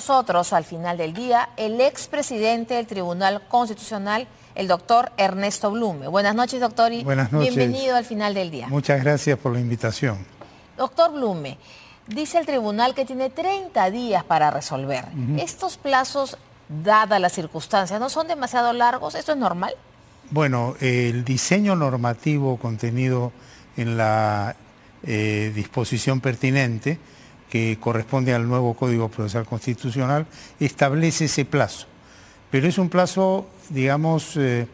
nosotros, al final del día, el expresidente del Tribunal Constitucional, el doctor Ernesto Blume. Buenas noches, doctor, y bienvenido al final del día. Muchas gracias por la invitación. Doctor Blume, dice el tribunal que tiene 30 días para resolver. ¿Estos plazos, dadas las circunstancias, no son demasiado largos? ¿Esto es normal? Bueno, el diseño normativo contenido en la eh, disposición pertinente que corresponde al nuevo Código Procesal Constitucional, establece ese plazo. Pero es un plazo, digamos, eh,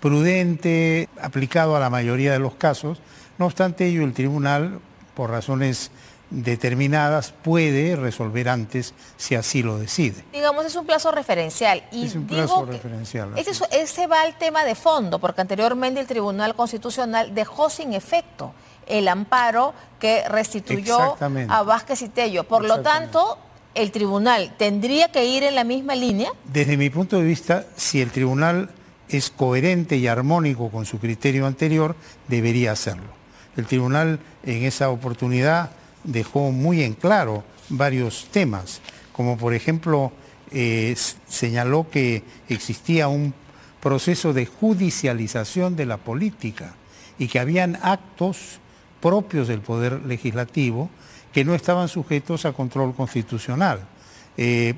prudente, aplicado a la mayoría de los casos. No obstante ello, el tribunal, por razones determinadas puede resolver antes si así lo decide. Digamos, es un plazo referencial. Y es un plazo referencial. Ese, ese, va al tema de fondo, porque anteriormente el Tribunal Constitucional dejó sin efecto el amparo que restituyó a Vázquez y Tello. Por lo tanto, el tribunal tendría que ir en la misma línea. Desde mi punto de vista, si el tribunal es coherente y armónico con su criterio anterior, debería hacerlo. El tribunal en esa oportunidad dejó muy en claro varios temas, como por ejemplo eh, señaló que existía un proceso de judicialización de la política y que habían actos propios del Poder Legislativo que no estaban sujetos a control constitucional. Eh,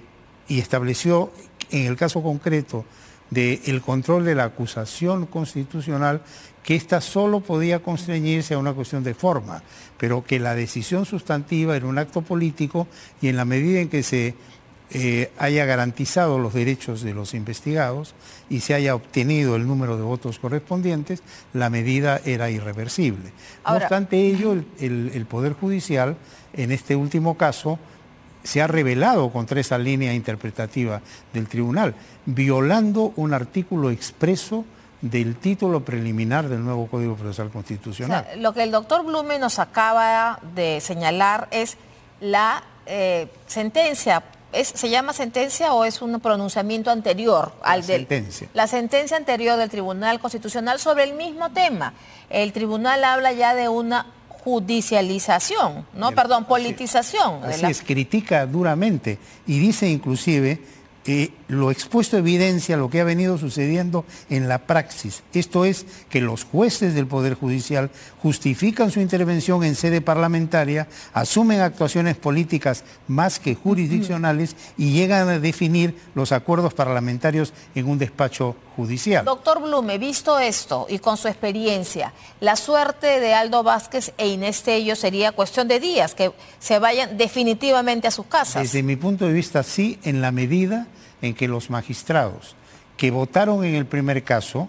y estableció, en el caso concreto del control de la acusación constitucional, que ésta solo podía constreñirse a una cuestión de forma, pero que la decisión sustantiva era un acto político y en la medida en que se eh, haya garantizado los derechos de los investigados y se haya obtenido el número de votos correspondientes, la medida era irreversible. No obstante ello, el Poder Judicial, en este último caso, se ha revelado contra esa línea interpretativa del tribunal, violando un artículo expreso del título preliminar del nuevo Código Procesal Constitucional. lo que el doctor Blume nos acaba de señalar es la eh, sentencia. ¿Se llama sentencia o es un pronunciamiento anterior al La sentencia anterior del Tribunal Constitucional sobre el mismo tema. El tribunal habla ya de una judicialización, no, perdón, politización. Así, es, critica duramente y dice inclusive... que eh, lo expuesto evidencia lo que ha venido sucediendo en la praxis, esto es que los jueces del Poder Judicial justifican su intervención en sede parlamentaria, asumen actuaciones políticas más que jurisdiccionales y llegan a definir los acuerdos parlamentarios en un despacho judicial. Doctor Blume, visto esto y con su experiencia, la suerte de Aldo Vázquez e Inés Tello sería cuestión de días, que se vayan definitivamente a sus casas. Desde mi punto de vista, sí, en la medida en que los magistrados que votaron en el primer caso,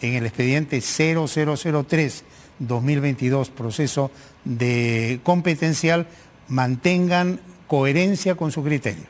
en el expediente 0003 2022, proceso de competencial, mantengan coherencia con su criterio,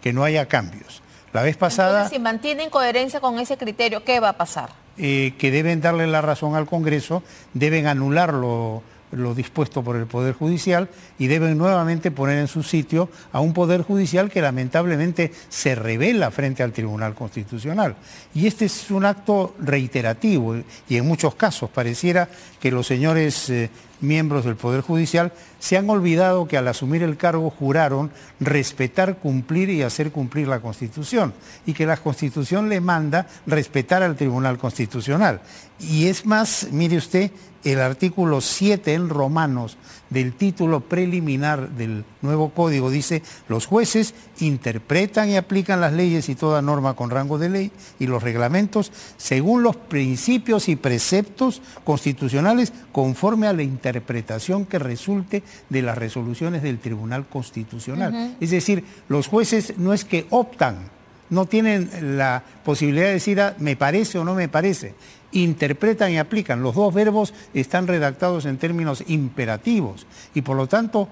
que no haya cambios. La vez pasada... si mantienen coherencia con ese criterio, ¿qué va a pasar? Eh, que deben darle la razón al Congreso, deben anularlo lo dispuesto por el Poder Judicial y deben nuevamente poner en su sitio a un Poder Judicial que lamentablemente se revela frente al Tribunal Constitucional. Y este es un acto reiterativo y en muchos casos pareciera que los señores eh, miembros del Poder Judicial se han olvidado que al asumir el cargo juraron respetar, cumplir y hacer cumplir la Constitución y que la Constitución le manda respetar al Tribunal Constitucional. Y es más, mire usted, el artículo 7 en Romanos del título preliminar del nuevo código dice, los jueces interpretan y aplican las leyes y toda norma con rango de ley y los reglamentos según los principios y preceptos constitucionales conforme a la interpretación que resulte de las resoluciones del Tribunal Constitucional. Es decir, los jueces no es que optan, no tienen la posibilidad de decir ah, me parece o no me parece. Interpretan y aplican. Los dos verbos están redactados en términos imperativos y por lo tanto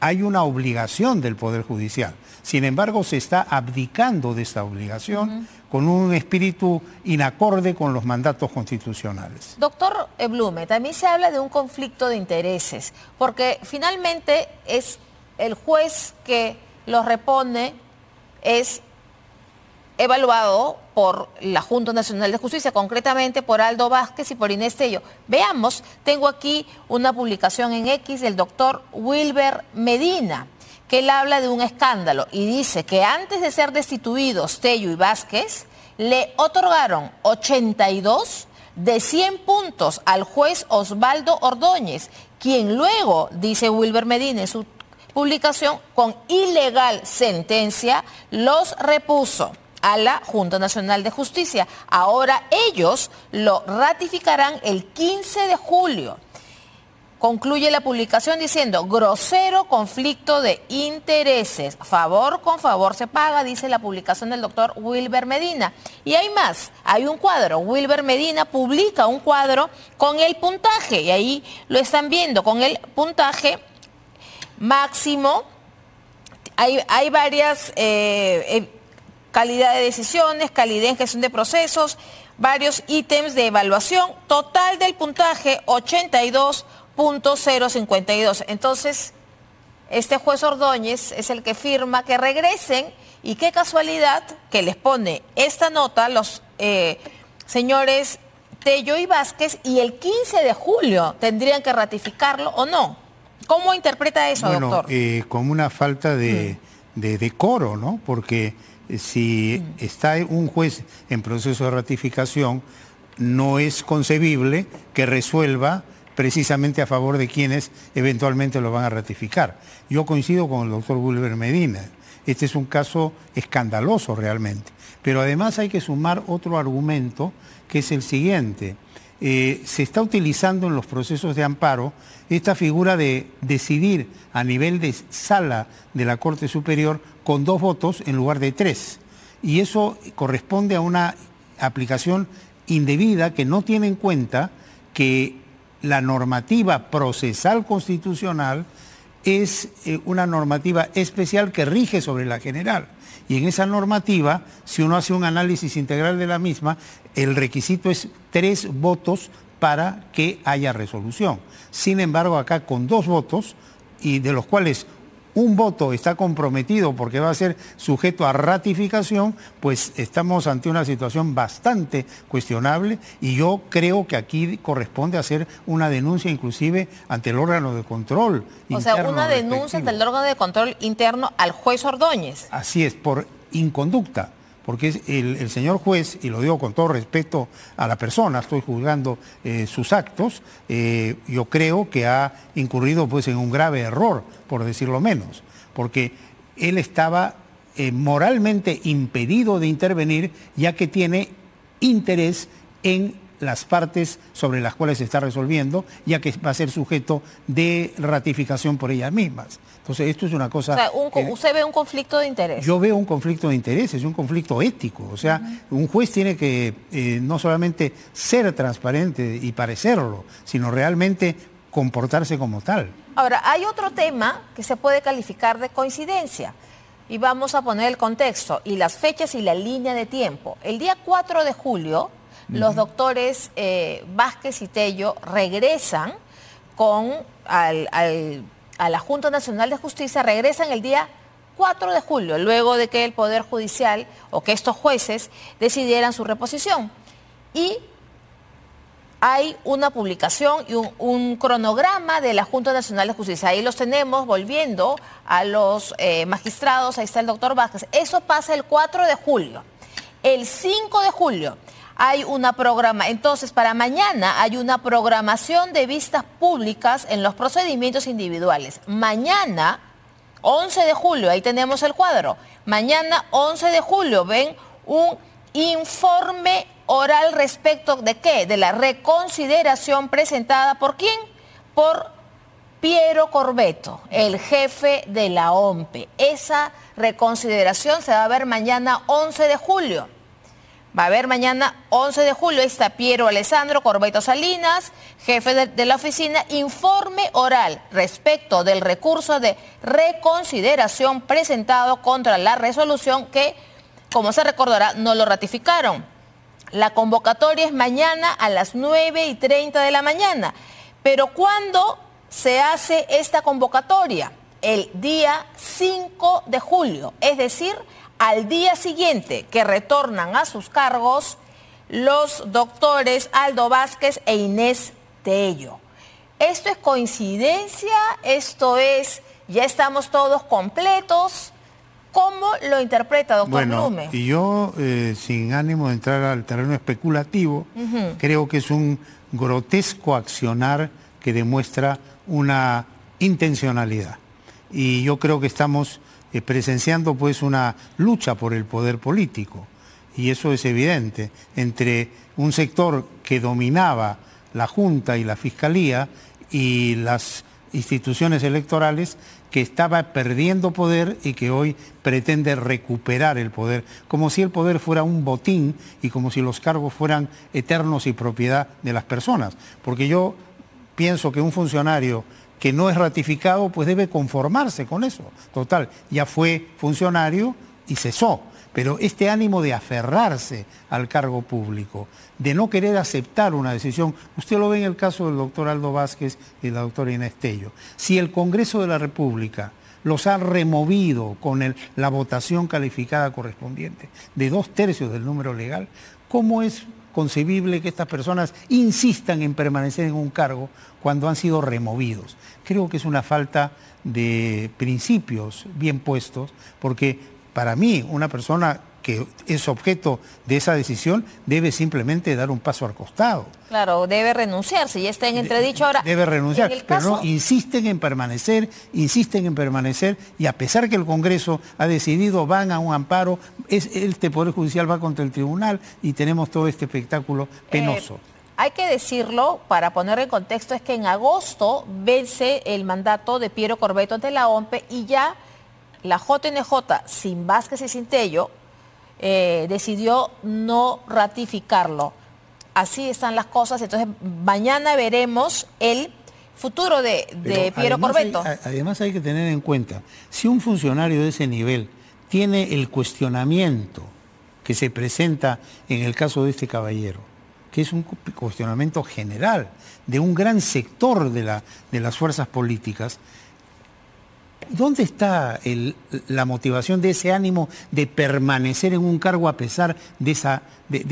hay una obligación del Poder Judicial. Sin embargo, se está abdicando de esta obligación con un espíritu inacorde con los mandatos constitucionales. Doctor Blume, también se habla de un conflicto de intereses, porque finalmente es el juez que lo repone, es evaluado por la Junta Nacional de Justicia, concretamente por Aldo Vázquez y por Inés Tello. Veamos, tengo aquí una publicación en X del doctor Wilber Medina, que él habla de un escándalo y dice que antes de ser destituidos Tello y Vázquez, le otorgaron 82 de 100 puntos al juez Osvaldo Ordóñez, quien luego, dice Wilber Medina en su publicación, con ilegal sentencia los repuso a la Junta Nacional de Justicia. Ahora ellos lo ratificarán el 15 de julio. Concluye la publicación diciendo, grosero conflicto de intereses, favor con favor se paga, dice la publicación del doctor Wilber Medina. Y hay más, hay un cuadro, Wilber Medina publica un cuadro con el puntaje, y ahí lo están viendo, con el puntaje máximo. Hay, varias eh, eh, calidad de decisiones, calidad en gestión de procesos, varios ítems de evaluación, total del puntaje 82.052. Entonces, este juez Ordóñez es el que firma que regresen y qué casualidad que les pone esta nota los eh, señores Tello y Vázquez y el 15 de julio tendrían que ratificarlo o no. ¿Cómo interpreta eso, doctor? Eh, como una falta de, mm. de decoro, ¿no? Porque eh, si mm. está un juez en proceso de ratificación, no es concebible que resuelva precisamente a favor de quienes eventualmente lo van a ratificar. Yo coincido con el doctor Wilber Medina. Este es un caso escandaloso realmente. Pero además hay que sumar otro argumento que es el siguiente. Eh, se está utilizando en los procesos de amparo esta figura de decidir a nivel de sala de la Corte Superior con dos votos en lugar de tres. Y eso corresponde a una aplicación indebida que no tiene en cuenta que la normativa procesal constitucional es eh, una normativa especial que rige sobre la general y en esa normativa, si uno hace un análisis integral de la misma, el requisito es tres votos para que haya resolución. Sin embargo, acá con dos votos, y de los cuales un voto está comprometido porque va a ser sujeto a ratificación, pues estamos ante una situación bastante cuestionable y yo creo que aquí corresponde hacer una denuncia inclusive ante el órgano de control. O sea, una denuncia ante el órgano de control interno al juez Ordóñez. Así es, por inconducta porque el, señor juez, y lo digo con todo respeto a la persona, estoy juzgando eh, sus actos, eh, yo creo que ha incurrido pues, en un grave error, por decirlo menos, porque él estaba eh, moralmente impedido de intervenir ya que tiene interés en las partes sobre las cuales se está resolviendo, ya que va a ser sujeto de ratificación por ellas mismas. Entonces, esto es una cosa... O usted ve un conflicto de interés. Yo veo un conflicto de interés, es un conflicto ético. O sea, un juez tiene que eh, no solamente ser transparente y parecerlo, sino realmente comportarse como tal. Ahora, hay otro tema que se puede calificar de coincidencia. Y vamos a poner el contexto y las fechas y la línea de tiempo. El día 4 de julio, los doctores eh, Vázquez y Tello regresan con al, al, a la Junta Nacional de Justicia, regresan el día 4 de julio, luego de que el Poder Judicial o que estos jueces decidieran su reposición. Y hay una publicación y un, cronograma de la Junta Nacional de Justicia. Ahí los tenemos volviendo a los eh, magistrados, ahí está el doctor Vázquez. Eso pasa el 4 de julio. El 5 de julio hay una programa. Entonces, para mañana hay una programación de vistas públicas en los procedimientos individuales. Mañana, 11 de julio, ahí tenemos el cuadro. Mañana, 11 de julio, ven un informe oral respecto de qué? De la reconsideración presentada por quién? Por Piero Corbeto, el jefe de la OMPE. Esa reconsideración se va a ver mañana 11 de julio. Va a haber mañana 11 de julio, está Piero Alessandro Corbeto Salinas, jefe de, de, la oficina, informe oral respecto del recurso de reconsideración presentado contra la resolución que, como se recordará, no lo ratificaron. La convocatoria es mañana a las 9 y 30 de la mañana. Pero ¿cuándo se hace esta convocatoria? El día 5 de julio, es decir, al día siguiente que retornan a sus cargos los doctores Aldo Vázquez e Inés Tello. ¿Esto es coincidencia? ¿Esto es ya estamos todos completos? ¿Cómo lo interpreta, doctor bueno, Blume? Yo, eh, sin ánimo de entrar al terreno especulativo, creo que es un grotesco accionar que demuestra una intencionalidad. Y yo creo que estamos eh, presenciando pues una lucha por el poder político. Y eso es evidente, entre un sector que dominaba la Junta y la Fiscalía y las instituciones electorales que estaba perdiendo poder y que hoy pretende recuperar el poder, como si el poder fuera un botín y como si los cargos fueran eternos y propiedad de las personas. Porque yo pienso que un funcionario que no es ratificado, pues debe conformarse con eso. Total, ya fue funcionario y cesó. Pero este ánimo de aferrarse al cargo público, de no querer aceptar una decisión, usted lo ve en el caso del doctor Aldo Vázquez y la doctora Inés Si el Congreso de la República los ha removido con la votación calificada correspondiente de dos tercios del número legal, ¿cómo es concebible que estas personas insistan en permanecer en un cargo cuando han sido removidos. Creo que es una falta de principios bien puestos, porque para mí una persona que es objeto de esa decisión, debe simplemente dar un paso al costado. Claro, debe renunciarse si ya está en entredicho ahora. Debe renunciar, pero no, insisten en permanecer, insisten en permanecer, y a pesar que el Congreso ha decidido, van a un amparo, es, este Poder Judicial va contra el Tribunal y tenemos todo este espectáculo eh, penoso. hay que decirlo, para poner en contexto, es que en agosto vence el mandato de Piero Corbeto ante la OMPE y ya la JNJ, sin Vázquez y sin Tello, eh, decidió no ratificarlo. Así están las cosas. Entonces, mañana veremos el futuro de, Piero además además, hay que tener en cuenta, si un funcionario de ese nivel tiene el cuestionamiento que se presenta en el caso de este caballero, que es un cuestionamiento general de un gran sector de, la, de las fuerzas políticas, ¿Dónde está la motivación de ese ánimo de permanecer en un cargo a pesar de esa, de,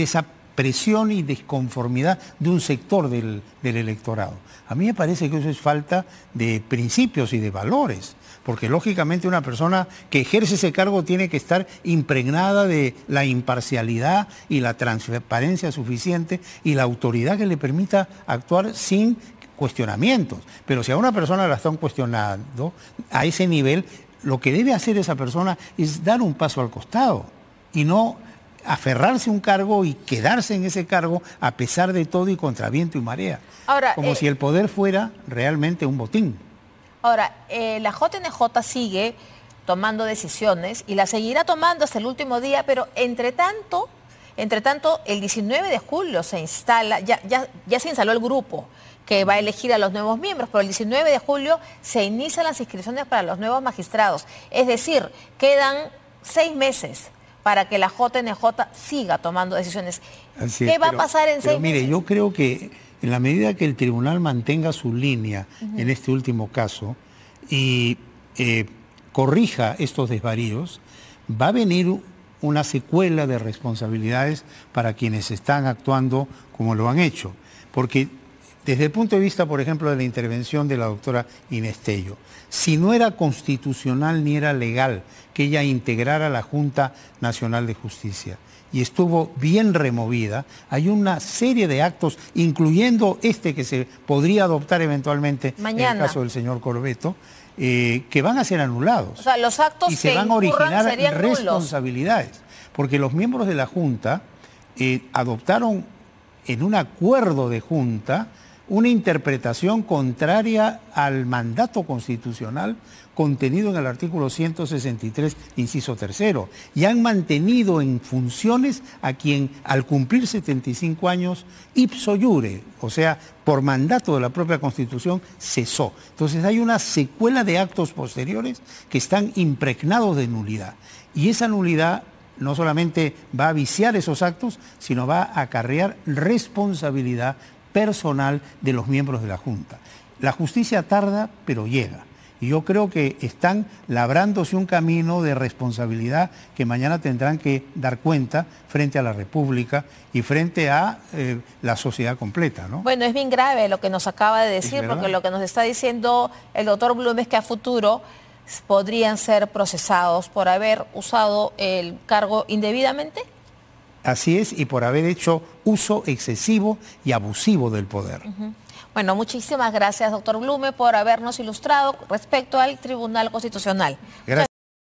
presión y desconformidad de un sector del, electorado? A mí me parece que eso es falta de principios y de valores, porque lógicamente una persona que ejerce ese cargo tiene que estar impregnada de la imparcialidad y la transparencia suficiente y la autoridad que le permita actuar sin cuestionamientos. Pero si a una persona la están cuestionando a ese nivel, lo que debe hacer esa persona es dar un paso al costado y no aferrarse a un cargo y quedarse en ese cargo a pesar de todo y contra viento y marea. como eh, si el poder fuera realmente un botín. Ahora, eh, la JNJ sigue tomando decisiones y la seguirá tomando hasta el último día, pero entre tanto, entre tanto el 19 de julio se instala, ya, ya, ya se instaló el grupo que va a elegir a los nuevos miembros, pero el 19 de julio se inician las inscripciones para los nuevos magistrados. Es decir, quedan seis meses para que la JNJ siga tomando decisiones. ¿Qué va a pasar en seis mire, meses? Mire, yo creo que en la medida que el tribunal mantenga su línea en este último caso y eh, corrija estos desvaríos, va a venir una secuela de responsabilidades para quienes están actuando como lo han hecho. Porque desde el punto de vista, por ejemplo, de la intervención de la doctora Inestello, si no era constitucional ni era legal que ella integrara la Junta Nacional de Justicia y estuvo bien removida, hay una serie de actos, incluyendo este que se podría adoptar eventualmente en el caso del señor Corbeto, eh, que van a ser anulados. O sea, los actos y se van a originar responsabilidades, porque los miembros de la Junta eh, adoptaron en un acuerdo de Junta una interpretación contraria al mandato constitucional contenido en el artículo 163, inciso tercero, y han mantenido en funciones a quien al cumplir 75 años ipso iure, o sea, por mandato de la propia Constitución, cesó. Entonces hay una secuela de actos posteriores que están impregnados de nulidad. Y esa nulidad no solamente va a viciar esos actos, sino va a acarrear responsabilidad personal de los miembros de la Junta. La justicia tarda, pero llega. Y yo creo que están labrándose un camino de responsabilidad que mañana tendrán que dar cuenta frente a la República y frente a eh, la sociedad completa. ¿no? Bueno, es bien grave lo que nos acaba de decir, porque lo que nos está diciendo el doctor Blum es que a futuro podrían ser procesados por haber usado el cargo indebidamente. Así es, y por haber hecho uso excesivo y abusivo del poder. Bueno, muchísimas gracias, doctor Blume, por habernos ilustrado respecto al Tribunal Constitucional.